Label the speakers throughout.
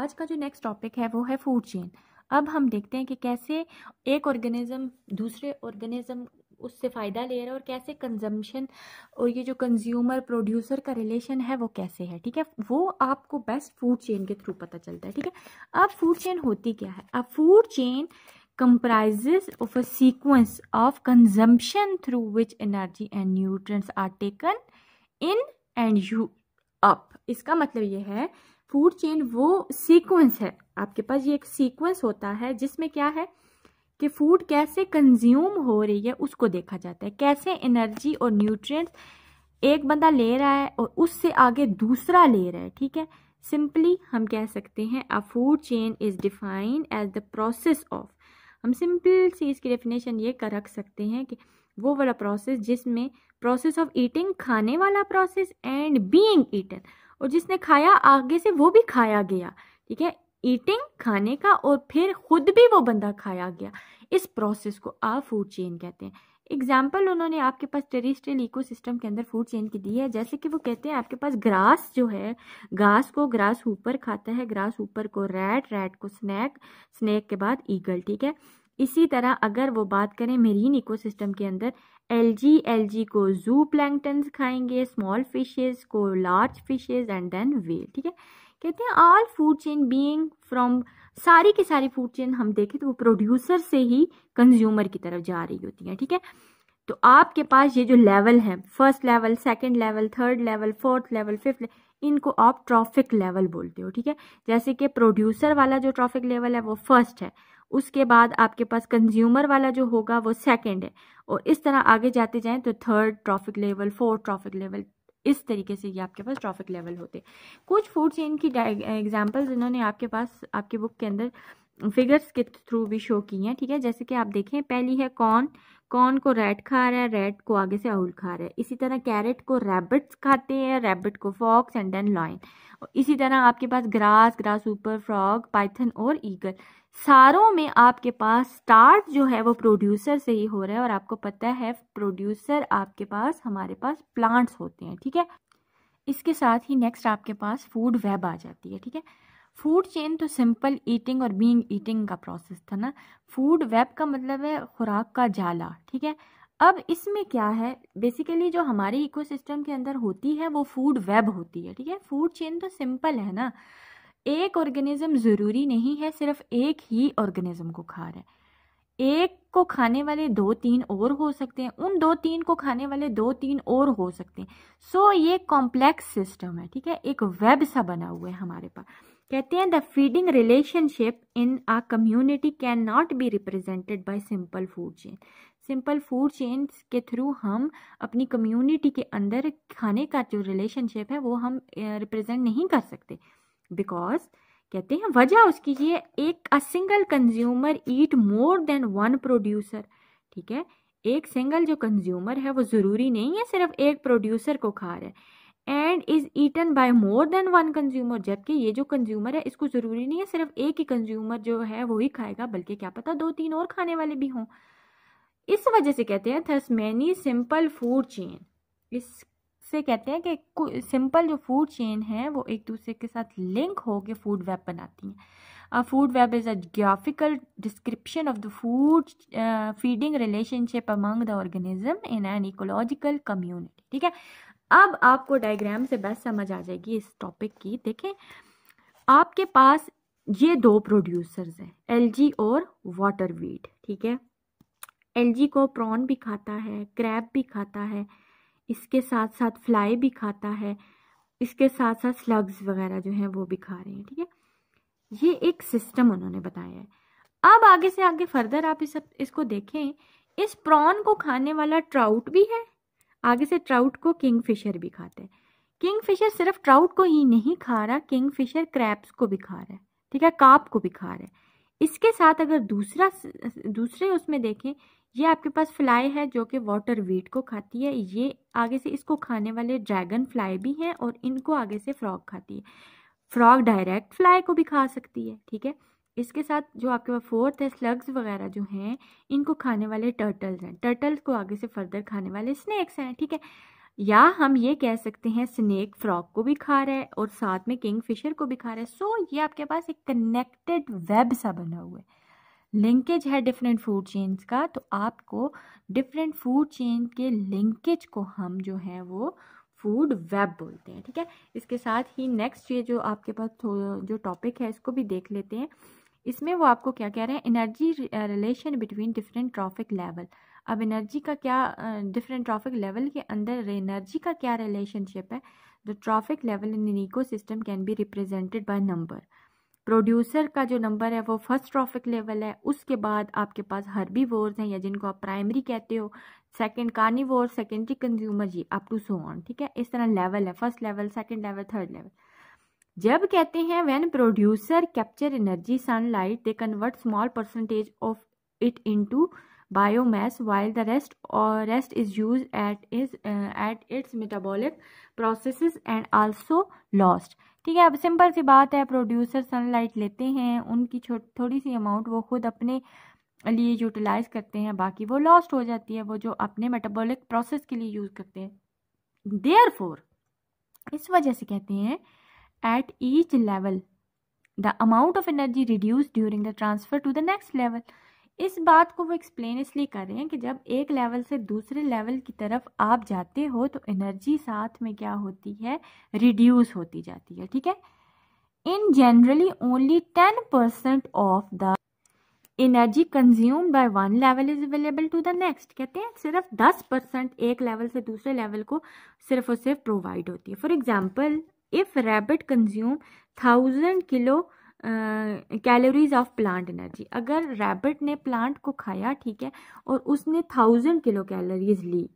Speaker 1: आज का जो नेक्स्ट टॉपिक है वो है फूड चेन अब हम देखते हैं कि कैसे एक ऑर्गेनिज्म दूसरे ऑर्गेनिज्म उससे फ़ायदा ले रहा है और कैसे कंजम्पशन और ये जो कंज्यूमर प्रोड्यूसर का रिलेशन है वो कैसे है ठीक है वो आपको बेस्ट फूड चेन के थ्रू पता चलता है ठीक है अब फूड चेन होती क्या है अब food chain comprise of a sequence of consumption through which energy and nutrients are taken in and you up इसका मतलब ये है फूड चेन वो सीक्वेंस है आपके पास ये एक सीक्वेंस होता है जिसमें क्या है कि फूड कैसे कंज्यूम हो रही है उसको देखा जाता है कैसे एनर्जी और न्यूट्रिएंट्स एक बंदा ले रहा है और उससे आगे दूसरा ले रहा है ठीक है सिंपली हम कह सकते हैं a food chain is defined as the process of हम सिंपल सी इसकी डेफिनेशन ये कर रख सकते हैं कि वो वाला प्रोसेस जिसमें प्रोसेस ऑफ ईटिंग खाने वाला प्रोसेस एंड बींग ईटन और जिसने खाया आगे से वो भी खाया गया ठीक है ईटिंग खाने का और फिर खुद भी वो बंदा खाया गया इस प्रोसेस को आप फूड चेन कहते हैं एग्जाम्पल उन्होंने आपके पास टेरिस्ट्रियल इकोसिस्टम के अंदर फूड चेन की दी है जैसे कि वो कहते हैं आपके पास ग्रास जो है घास को ग्रास ऊपर खाता है ग्रास ऊपर को रैट रैट को स्नैक स्नैक के बाद ईगल ठीक है इसी तरह अगर वो बात करें मेरीन इकोसिस्टम के अंदर एलजी एलजी को जू प्लैंगटन्स खाएंगे स्मॉल फिशेस को large fishes and then whale ठीक है कहते हैं all food chain being from सारी की सारी फूड चेन हम देखें तो वो प्रोड्यूसर से ही कंज्यूमर की तरफ जा रही होती है ठीक है तो आपके पास ये जो लेवल है first level second level third level fourth level fifth इनको आप ट्रॉफिक लेवल बोलते हो ठीक है जैसे कि प्रोड्यूसर वाला जो ट्रॉफिक लेवल है वो फर्स्ट है उसके बाद आपके पास कंज्यूमर वाला जो होगा वो सेकेंड है और इस तरह आगे जाते जाएं तो third trophic level fourth trophic level इस तरीके से ये आपके पास ट्रॉफिक लेवल होते कुछ फूड चेन की एग्जाम्पल्स इन्होंने आपके पास आपकी बुक के अंदर फिगर्स के थ्रू भी शो की हैं ठीक है जैसे कि आप देखें पहली है कॉर्न कॉर्न को रेड खा रहा है रेड को आगे से अहुल खा रहा है इसी तरह कैरेट को रैबिट्स खाते हैं रैबिट को फॉक्स एंड देन लॉइन इसी तरह आपके पास ग्रास ग्रास ऊपर फ्रॉग पाइथन और ईगल सारों में आपके पास स्टार्ट जो है वो प्रोड्यूसर से ही हो रहा है और आपको पता है प्रोड्यूसर आपके पास हमारे पास प्लांट्स होते हैं ठीक है इसके साथ ही नेक्स्ट आपके पास फूड वेब आ जाती है ठीक है फूड चेन तो सिंपल ईटिंग और बीइंग ईटिंग का प्रोसेस था ना फूड वेब का मतलब है खुराक का जाला ठीक है अब इसमें क्या है बेसिकली जो हमारे इकोसिस्टम के अंदर होती है वो फूड वेब होती है ठीक है फूड चेन तो सिंपल है ना एक ऑर्गेनिज्म ज़रूरी नहीं है सिर्फ एक ही ऑर्गेनिज्म को खा रहा है एक को खाने वाले दो तीन और हो सकते हैं उन दो तीन को खाने वाले दो तीन और हो सकते हैं सो so, ये कॉम्प्लेक्स सिस्टम है ठीक है एक वेब सा बना हुआ है हमारे पास कहते हैं the feeding relationship in a community can not be represented by simple food chain simple food chain के थ्रू हम अपनी कम्युनिटी के अंदर खाने का जो रिलेशनशिप है वो हम रिप्रेजेंट नहीं कर सकते बिकॉज कहते हैं वजह उसकी ये एक a single consumer eat more than one producer ठीक है एक सिंगल जो कंज्यूमर है वो ज़रूरी नहीं है सिर्फ एक प्रोड्यूसर को खा रहा है and is eaten by more than one consumer जबकि ये जो कंज्यूमर है इसको ज़रूरी नहीं है सिर्फ एक ही कंज्यूमर जो है वो ही खाएगा बल्कि क्या पता दो तीन और खाने वाले भी हों इस वजह से कहते हैं there's many simple food chain इससे कहते हैं कि सिंपल जो फूड चेन है वो एक दूसरे के साथ लिंक होकर फूड वेब बनाती हैं food web is a graphical description of the food feeding relationship among the among in organism in an ठीक है अब आपको डायग्राम से बेस्ट समझ आ जाएगी इस टॉपिक की देखें आपके पास ये दो प्रोड्यूसर्स हैं एलजी और वाटर वीड ठीक है एलजी को प्रॉन भी खाता है क्रैब भी खाता है इसके साथ साथ फ्लाई भी खाता है इसके साथ साथ स्लग्स वगैरह जो हैं वो भी खा रहे हैं ठीक है थीके? ये एक सिस्टम उन्होंने बताया है अब आगे से आगे फर्दर आप इस इसको देखें इस प्रॉन को खाने वाला ट्राउट भी है आगे से ट्राउट को किंग फिशर भी खाते है किंग फिशर सिर्फ ट्राउट को ही नहीं खा रहा किंग फिशर क्रैप्स को भी खा रहा है ठीक है काप को भी खा रहा है इसके साथ अगर दूसरा दूसरे उसमें देखें ये आपके पास फ्लाई है जो कि वाटर वीट को खाती है ये आगे से इसको खाने वाले ड्रैगन फ्लाई भी हैं और इनको आगे से फ्रॉग खाती है फ्रॉग डायरेक्ट फ्लाई को भी खा सकती है ठीक है इसके साथ जो आपके पास फोर्थ है स्लग्स वगैरह जो हैं इनको खाने वाले टर्टल्स हैं टर्टल्स को आगे से फर्दर खाने वाले स्नैक्स हैं ठीक है या हम ये कह सकते हैं स्नैक फ्रॉक को भी खा रहा है और साथ में किंग फिशर को भी खा रहा है सो ये आपके पास एक कनेक्टेड वेब सा बना हुआ है लिंकेज है डिफरेंट फूड चेन्स का तो आपको डिफरेंट फूड चेन के लिंकेज को हम जो है वो फूड वेब बोलते हैं ठीक है इसके साथ ही नेक्स्ट ये जो आपके पास जो टॉपिक है इसको भी देख लेते हैं इसमें वो आपको क्या कह रहे हैं energy relation between different trophic level अब एनर्जी का क्या डिफरेंट ट्रॉफिक लेवल के अंदर एनर्जी का क्या रिलेशनशिप है the trophic level in an ecosystem can be represented by number producer का जो नंबर है वो फर्स्ट ट्रॉफिक लेवल है उसके बाद आपके पास हर्बी वोर्स हैं या जिनको आप प्राइमरी कहते हो सेकंड कार्निवोर सेकेंडरी कंज्यूमर जी अप टू सो ऑन ठीक है इस तरह लेवल है first level second level third level जब कहते हैं when producer capture energy sunlight they convert small percentage of it into biomass while while the rest और rest is use at is at its metabolic process and also lost ठीक है अब simple सी बात है producer sunlight लेते हैं उनकी थोड़ी सी अमाउंट वो खुद अपने लिए यूटिलाइज करते हैं बाकी वो लॉस्ट हो जाती है वो जो अपने मेटाबॉलिक प्रोसेस के लिए यूज़ करते हैं देयर फोर इस वजह से कहते हैं at each level. The amount of energy reduced during the transfer to the next level. इस बात को वो एक्सप्लेन इसलिए कर रहे हैं कि जब एक लेवल से दूसरे लेवल की तरफ आप जाते हो तो एनर्जी साथ में क्या होती है रिड्यूस होती जाती है ठीक है in generally only ten percent of the energy consume by one level is available to the next कहते हैं सिर्फ दस परसेंट एक लेवल से दूसरे लेवल को सिर्फ और सिर्फ प्रोवाइड होती है for example if rabbit consume thousand kilo calories of plant energy अगर रैबिट ने प्लांट को खाया ठीक है और उसने थाउजेंड किलो कैलोरीज ली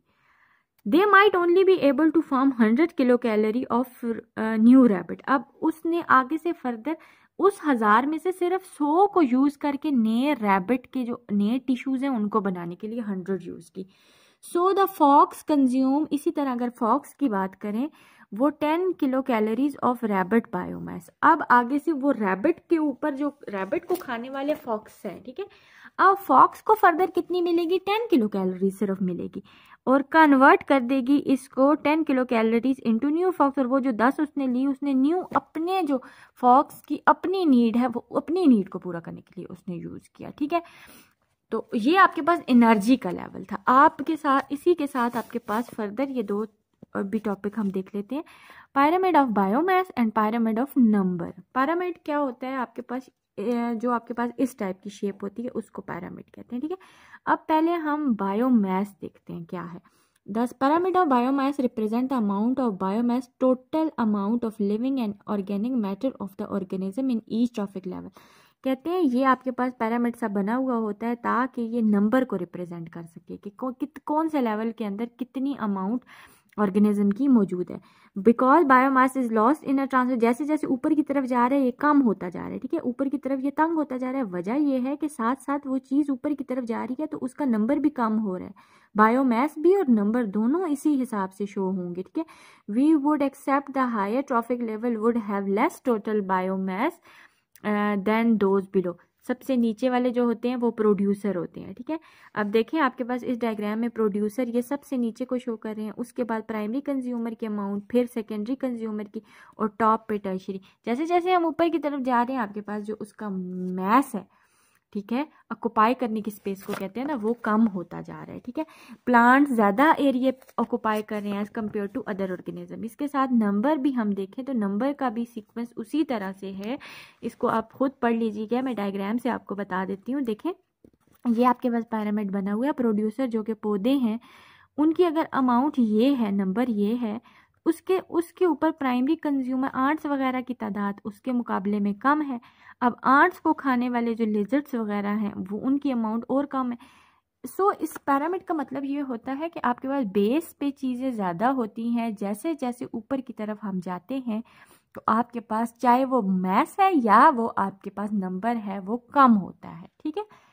Speaker 1: they might only be able to form hundred kilo calorie of new rabbit अब उसने आगे से फर्दर उस हज़ार में से सिर्फ सौ को यूज़ करके नए रैबिट के जो नए टिश्यूज़ हैं उनको बनाने के लिए हंड्रेड यूज़ की सो द फॉक्स कंज्यूम इसी तरह अगर फॉक्स की बात करें वो ten kilo calories of rabbit biomass अब आगे से वो रैबिट के ऊपर जो रैबिट को खाने वाले फॉक्स है ठीक है अब फॉक्स को फर्दर कितनी मिलेगी टेन किलो कैलोरीज सिर्फ मिलेगी और कन्वर्ट कर देगी इसको ten kilo calories into new fox और वो जो दस उसने ली उसने न्यू अपने जो फॉक्स की अपनी नीड है वो अपनी नीड को पूरा करने के लिए उसने यूज़ किया ठीक है तो ये आपके पास एनर्जी का लेवल था आपके साथ इसी के साथ आपके पास फर्दर ये दो भी टॉपिक हम देख लेते हैं pyramid of biomass and pyramid of number pyramid क्या होता है आपके पास जो आपके पास इस टाइप की शेप होती है उसको पैरामिड कहते हैं ठीक है अब पहले हम बायोमास देखते हैं क्या है this pyramid of biomass represent the amount of biomass, total amount of living and organic matter of the organism in each trophic level कहते हैं ये आपके पास पैरामिड सा बना हुआ होता है ताकि ये नंबर को रिप्रेजेंट कर सके कि कौ, कित, कौन से लेवल के अंदर कितनी अमाउंट ऑर्गेनिज्म की मौजूद है because biomass is loss in a transfer जैसे जैसे ऊपर की तरफ जा रहा है ये कम होता जा रहा है ठीक है ऊपर की तरफ ये तंग होता जा रहा है वजह ये है कि साथ साथ वो चीज़ ऊपर की तरफ जा रही है तो उसका नंबर भी कम हो रहा है बायोमास भी और नंबर दोनों इसी हिसाब से शो होंगे ठीक है we would accept the higher trophic level would have less total biomass than those below सबसे नीचे वाले जो होते हैं वो प्रोड्यूसर होते हैं ठीक है अब देखें आपके पास इस डायग्राम में प्रोड्यूसर ये सबसे नीचे को शो कर रहे हैं उसके बाद प्राइमरी कंज्यूमर की अमाउंट फिर सेकेंडरी कंज्यूमर की और टॉप पे टर्शरी जैसे जैसे हम ऊपर की तरफ जा रहे हैं आपके पास जो उसका मैस है ठीक है ऑक्यूपाई करने की स्पेस को कहते हैं ना वो कम होता जा रहा है ठीक है प्लांट्स ज़्यादा एरिया ऑक्यूपाई कर रहे हैं as compare to other organism इसके साथ नंबर भी हम देखें तो नंबर का भी सीक्वेंस उसी तरह से है इसको आप खुद पढ़ लीजिएगा मैं डायग्राम से आपको बता देती हूँ देखें ये आपके पास पैरामिड बना हुआ है प्रोड्यूसर जो कि पौधे हैं उनकी अगर अमाउंट ये है नंबर ये है उसके उसके ऊपर प्राइमरी कंज्यूमर आर्ट्स वगैरह की तादाद उसके मुकाबले में कम है अब आर्ट्स को खाने वाले जो लेजर्ट्स वगैरह हैं वो उनकी अमाउंट और कम है सो so, इस पैरामिड का मतलब ये होता है कि आपके पास बेस पे चीज़ें ज़्यादा होती हैं जैसे जैसे ऊपर की तरफ हम जाते हैं तो आपके पास चाहे वो मैस है या वो आपके पास नंबर है वो कम होता है ठीक है